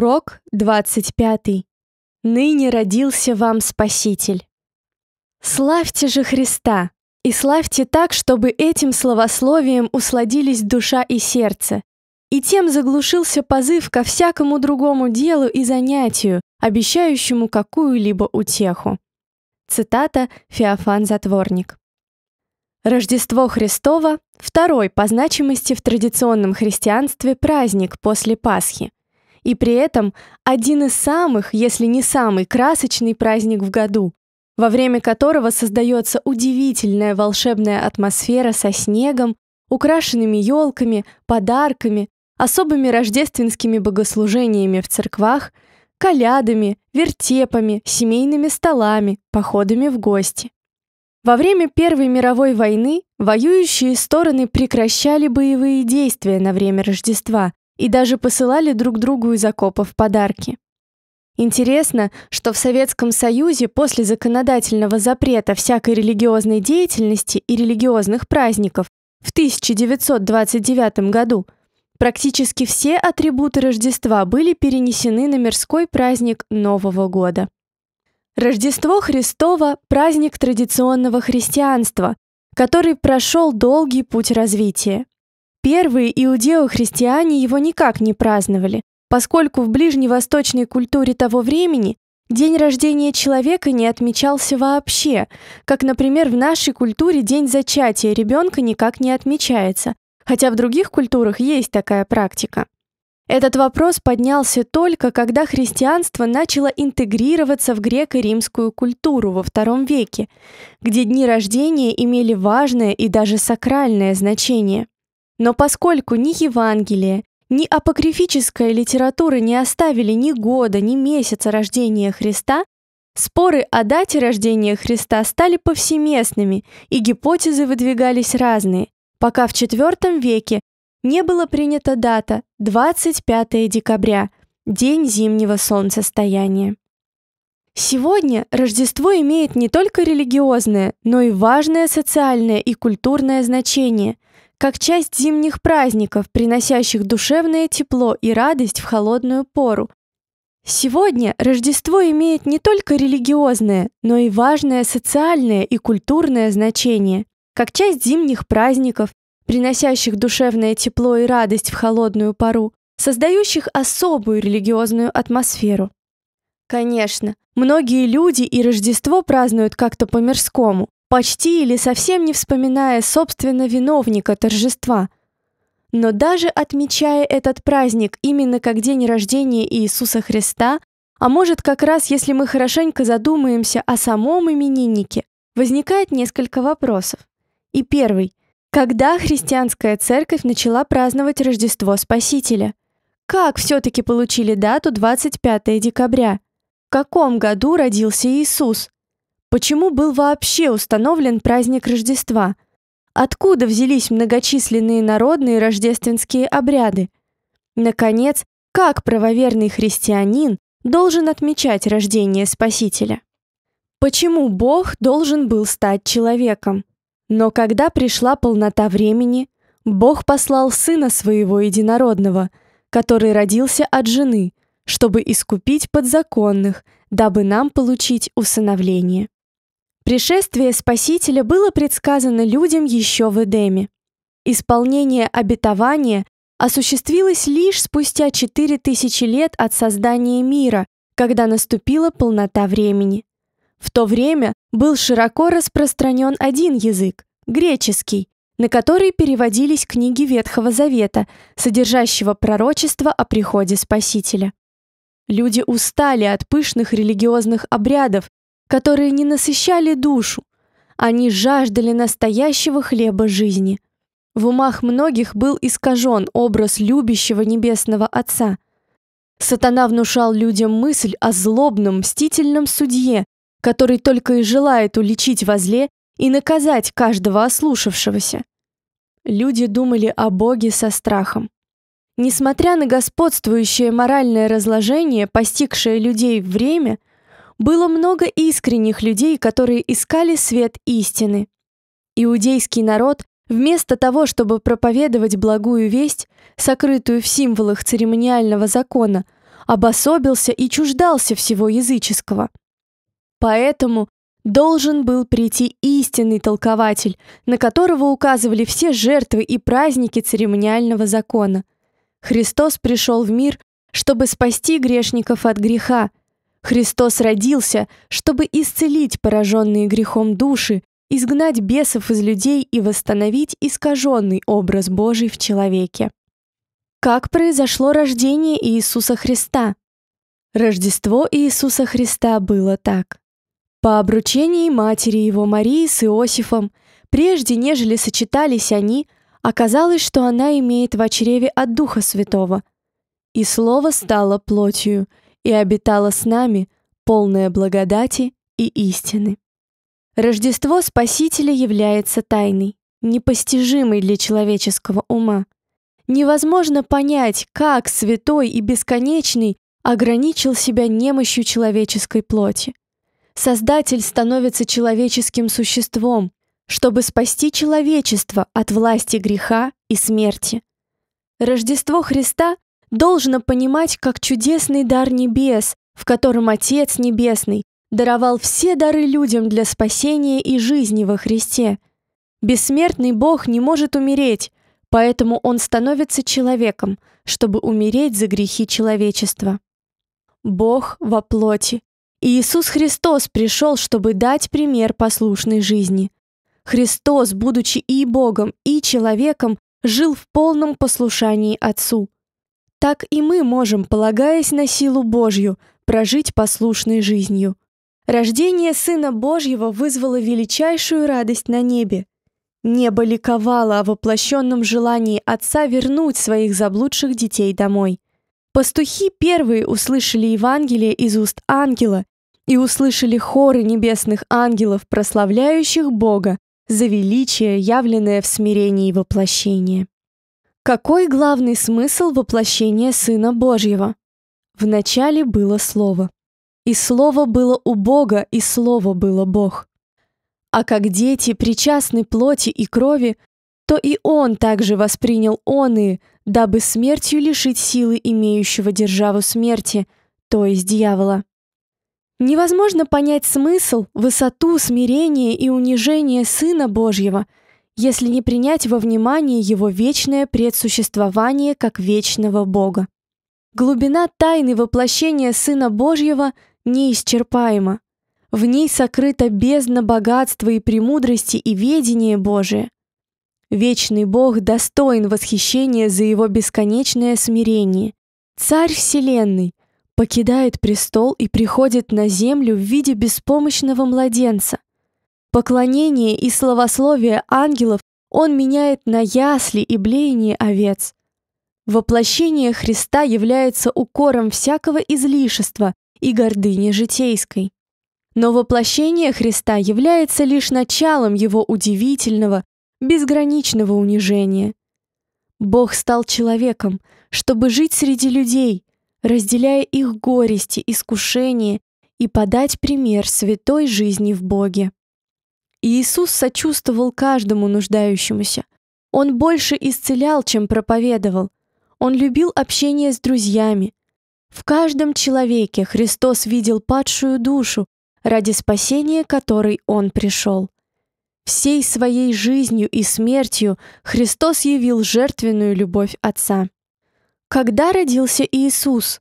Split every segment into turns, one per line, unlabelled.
Урок 25. Ныне родился вам Спаситель. Славьте же Христа, и славьте так, чтобы этим словословием усладились душа и сердце, и тем заглушился позыв ко всякому другому делу и занятию, обещающему какую-либо утеху. Цитата Феофан Затворник. Рождество Христово – второй по значимости в традиционном христианстве праздник после Пасхи – и при этом один из самых, если не самый красочный праздник в году, во время которого создается удивительная волшебная атмосфера со снегом, украшенными елками, подарками, особыми рождественскими богослужениями в церквах, колядами, вертепами, семейными столами, походами в гости. Во время Первой мировой войны воюющие стороны прекращали боевые действия на время Рождества, и даже посылали друг другу из окопов подарки. Интересно, что в Советском Союзе после законодательного запрета всякой религиозной деятельности и религиозных праздников в 1929 году практически все атрибуты Рождества были перенесены на мирской праздник Нового года. Рождество Христово – праздник традиционного христианства, который прошел долгий путь развития. Первые иудео-христиане его никак не праздновали, поскольку в ближневосточной культуре того времени день рождения человека не отмечался вообще, как, например, в нашей культуре день зачатия ребенка никак не отмечается, хотя в других культурах есть такая практика. Этот вопрос поднялся только, когда христианство начало интегрироваться в греко-римскую культуру во II веке, где дни рождения имели важное и даже сакральное значение. Но поскольку ни Евангелие, ни апокрифическая литература не оставили ни года, ни месяца рождения Христа, споры о дате рождения Христа стали повсеместными, и гипотезы выдвигались разные, пока в IV веке не была принята дата 25 декабря, день зимнего солнцестояния. Сегодня Рождество имеет не только религиозное, но и важное социальное и культурное значение – как часть зимних праздников, приносящих душевное тепло и радость в холодную пору. Сегодня Рождество имеет не только религиозное, но и важное социальное и культурное значение, как часть зимних праздников, приносящих душевное тепло и радость в холодную пору, создающих особую религиозную атмосферу. Конечно, многие люди и Рождество празднуют как-то по-мирскому, почти или совсем не вспоминая собственно виновника торжества. Но даже отмечая этот праздник именно как день рождения Иисуса Христа, а может как раз если мы хорошенько задумаемся о самом имениннике, возникает несколько вопросов. И первый. Когда христианская церковь начала праздновать Рождество Спасителя? Как все-таки получили дату 25 декабря? В каком году родился Иисус? Почему был вообще установлен праздник Рождества? Откуда взялись многочисленные народные рождественские обряды? Наконец, как правоверный христианин должен отмечать рождение Спасителя? Почему Бог должен был стать человеком? Но когда пришла полнота времени, Бог послал Сына Своего Единородного, который родился от жены, чтобы искупить подзаконных, дабы нам получить усыновление. Пришествие Спасителя было предсказано людям еще в Эдеме. Исполнение обетования осуществилось лишь спустя 4000 лет от создания мира, когда наступила полнота времени. В то время был широко распространен один язык – греческий, на который переводились книги Ветхого Завета, содержащего пророчество о приходе Спасителя. Люди устали от пышных религиозных обрядов которые не насыщали душу. Они жаждали настоящего хлеба жизни. В умах многих был искажен образ любящего небесного Отца. Сатана внушал людям мысль о злобном, мстительном судье, который только и желает уличить во зле и наказать каждого ослушавшегося. Люди думали о Боге со страхом. Несмотря на господствующее моральное разложение, постигшее людей время – было много искренних людей, которые искали свет истины. Иудейский народ, вместо того, чтобы проповедовать благую весть, сокрытую в символах церемониального закона, обособился и чуждался всего языческого. Поэтому должен был прийти истинный толкователь, на которого указывали все жертвы и праздники церемониального закона. Христос пришел в мир, чтобы спасти грешников от греха – Христос родился, чтобы исцелить пораженные грехом души, изгнать бесов из людей и восстановить искаженный образ Божий в человеке. Как произошло рождение Иисуса Христа? Рождество Иисуса Христа было так. По обручении матери его Марии с Иосифом, прежде нежели сочетались они, оказалось, что она имеет в чреве от Духа Святого. И Слово стало плотью и обитала с нами, полная благодати и истины. Рождество Спасителя является тайной, непостижимой для человеческого ума. Невозможно понять, как святой и бесконечный ограничил себя немощью человеческой плоти. Создатель становится человеческим существом, чтобы спасти человечество от власти греха и смерти. Рождество Христа должно понимать как чудесный дар небес, в котором Отец Небесный даровал все дары людям для спасения и жизни во Христе. Бессмертный Бог не может умереть, поэтому Он становится человеком, чтобы умереть за грехи человечества. Бог во плоти. И Иисус Христос пришел, чтобы дать пример послушной жизни. Христос, будучи и Богом, и человеком, жил в полном послушании Отцу – так и мы можем, полагаясь на силу Божью, прожить послушной жизнью. Рождение Сына Божьего вызвало величайшую радость на небе. Небо ликовало о воплощенном желании Отца вернуть своих заблудших детей домой. Пастухи первые услышали Евангелие из уст ангела и услышали хоры небесных ангелов, прославляющих Бога за величие, явленное в смирении воплощения. Какой главный смысл воплощения Сына Божьего? В начале было Слово. И Слово было у Бога, и Слово было Бог. А как дети причастны плоти и крови, то и Он также воспринял оные, дабы смертью лишить силы имеющего державу смерти, то есть дьявола. Невозможно понять смысл, высоту, смирение и унижение Сына Божьего – если не принять во внимание его вечное предсуществование как вечного Бога. Глубина тайны воплощения Сына Божьего неисчерпаема. В ней сокрыта бездна богатства и премудрости и ведения Божие. Вечный Бог достоин восхищения за его бесконечное смирение. Царь Вселенной покидает престол и приходит на землю в виде беспомощного младенца – Поклонение и словословие ангелов он меняет на ясли и блеяние овец. Воплощение Христа является укором всякого излишества и гордыни житейской. Но воплощение Христа является лишь началом его удивительного, безграничного унижения. Бог стал человеком, чтобы жить среди людей, разделяя их горести, искушения и подать пример святой жизни в Боге. Иисус сочувствовал каждому нуждающемуся. Он больше исцелял, чем проповедовал. Он любил общение с друзьями. В каждом человеке Христос видел падшую душу, ради спасения которой Он пришел. Всей своей жизнью и смертью Христос явил жертвенную любовь Отца. Когда родился Иисус?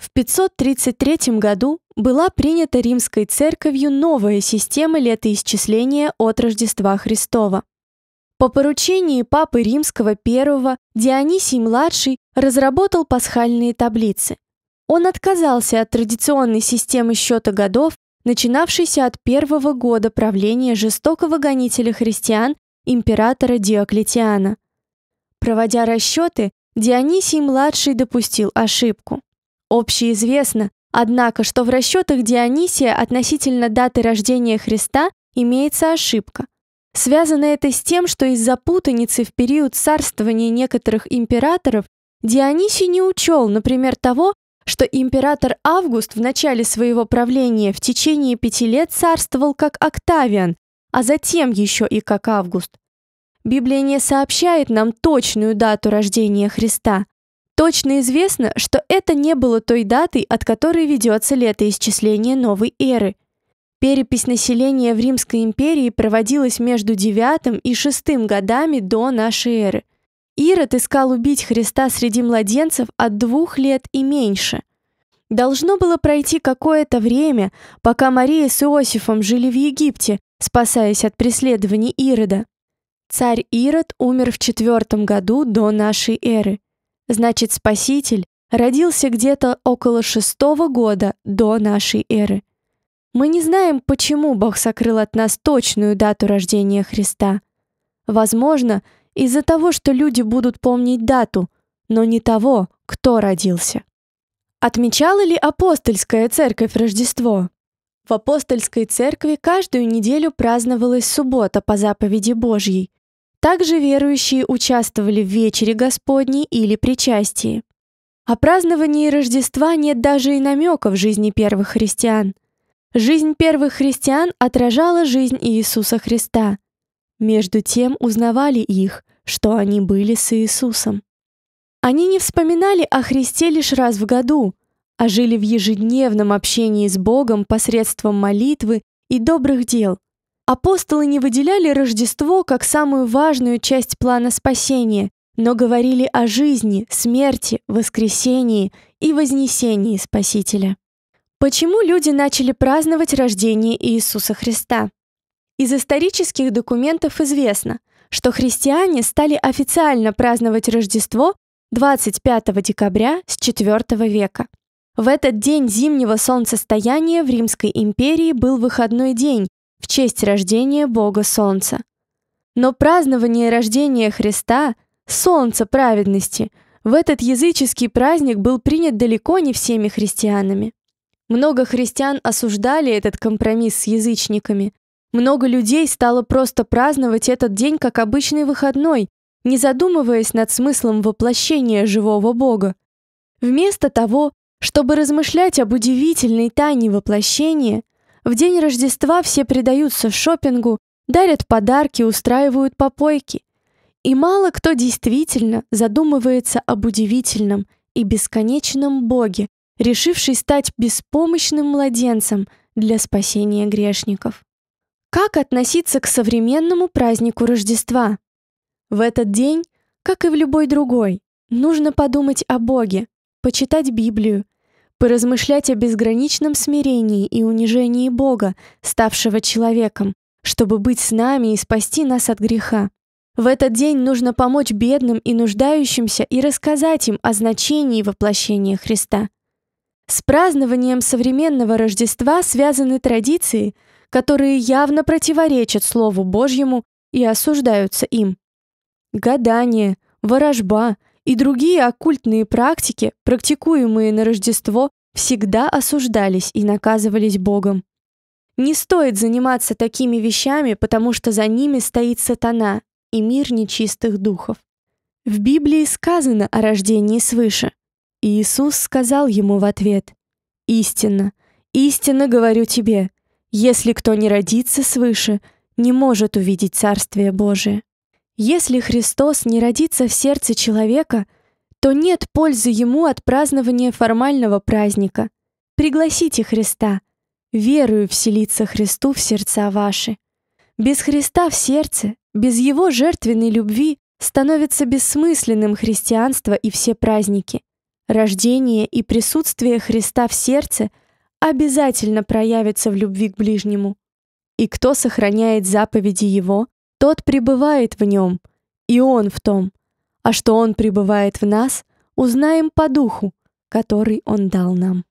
В 533 году была принята Римской церковью новая система летоисчисления от Рождества Христова. По поручению Папы Римского I Дионисий-младший разработал пасхальные таблицы. Он отказался от традиционной системы счета годов, начинавшейся от первого года правления жестокого гонителя христиан императора Диоклетиана. Проводя расчеты, Дионисий-младший допустил ошибку общеизвестно, однако, что в расчетах Дионисия относительно даты рождения Христа имеется ошибка. Связано это с тем, что из-за путаницы в период царствования некоторых императоров Дионисий не учел, например, того, что император Август в начале своего правления в течение пяти лет царствовал как Октавиан, а затем еще и как Август. Библия не сообщает нам точную дату рождения Христа, Точно известно, что это не было той датой, от которой ведется летоисчисление новой эры. Перепись населения в Римской империи проводилась между 9 и 6 годами до нашей эры. Ирод искал убить Христа среди младенцев от двух лет и меньше. Должно было пройти какое-то время, пока Мария с Иосифом жили в Египте, спасаясь от преследований Ирода. Царь Ирод умер в четвертом году до нашей эры. Значит, Спаситель родился где-то около шестого года до нашей эры. Мы не знаем, почему Бог сокрыл от нас точную дату рождения Христа. Возможно, из-за того, что люди будут помнить дату, но не того, кто родился. Отмечала ли апостольская церковь Рождество? В апостольской церкви каждую неделю праздновалась суббота по заповеди Божьей, также верующие участвовали в вечере Господней или причастии. О праздновании Рождества нет даже и намека в жизни первых христиан. Жизнь первых христиан отражала жизнь Иисуса Христа. Между тем узнавали их, что они были с Иисусом. Они не вспоминали о Христе лишь раз в году, а жили в ежедневном общении с Богом посредством молитвы и добрых дел – Апостолы не выделяли Рождество как самую важную часть плана спасения, но говорили о жизни, смерти, воскресении и вознесении Спасителя. Почему люди начали праздновать рождение Иисуса Христа? Из исторических документов известно, что христиане стали официально праздновать Рождество 25 декабря с 4 века. В этот день зимнего солнцестояния в Римской империи был выходной день, в честь рождения Бога Солнца. Но празднование рождения Христа, Солнца праведности, в этот языческий праздник был принят далеко не всеми христианами. Много христиан осуждали этот компромисс с язычниками. Много людей стало просто праздновать этот день как обычный выходной, не задумываясь над смыслом воплощения живого Бога. Вместо того, чтобы размышлять об удивительной тайне воплощения, в день Рождества все предаются шопингу, дарят подарки, устраивают попойки. И мало кто действительно задумывается об удивительном и бесконечном Боге, решивший стать беспомощным младенцем для спасения грешников. Как относиться к современному празднику Рождества? В этот день, как и в любой другой, нужно подумать о Боге, почитать Библию – поразмышлять о безграничном смирении и унижении Бога, ставшего человеком, чтобы быть с нами и спасти нас от греха. В этот день нужно помочь бедным и нуждающимся и рассказать им о значении воплощения Христа. С празднованием современного Рождества связаны традиции, которые явно противоречат Слову Божьему и осуждаются им. Гадание, ворожба, и другие оккультные практики, практикуемые на Рождество, всегда осуждались и наказывались Богом. Не стоит заниматься такими вещами, потому что за ними стоит сатана и мир нечистых духов. В Библии сказано о рождении свыше. И Иисус сказал ему в ответ, «Истинно, истинно говорю тебе, если кто не родится свыше, не может увидеть Царствие Божие». Если Христос не родится в сердце человека, то нет пользы ему от празднования формального праздника. Пригласите Христа. Верую вселиться Христу в сердца ваши. Без Христа в сердце, без его жертвенной любви становится бессмысленным христианство и все праздники. Рождение и присутствие Христа в сердце обязательно проявится в любви к ближнему. И кто сохраняет заповеди Его, тот пребывает в нем, и он в том. А что он пребывает в нас, узнаем по духу, который он дал нам.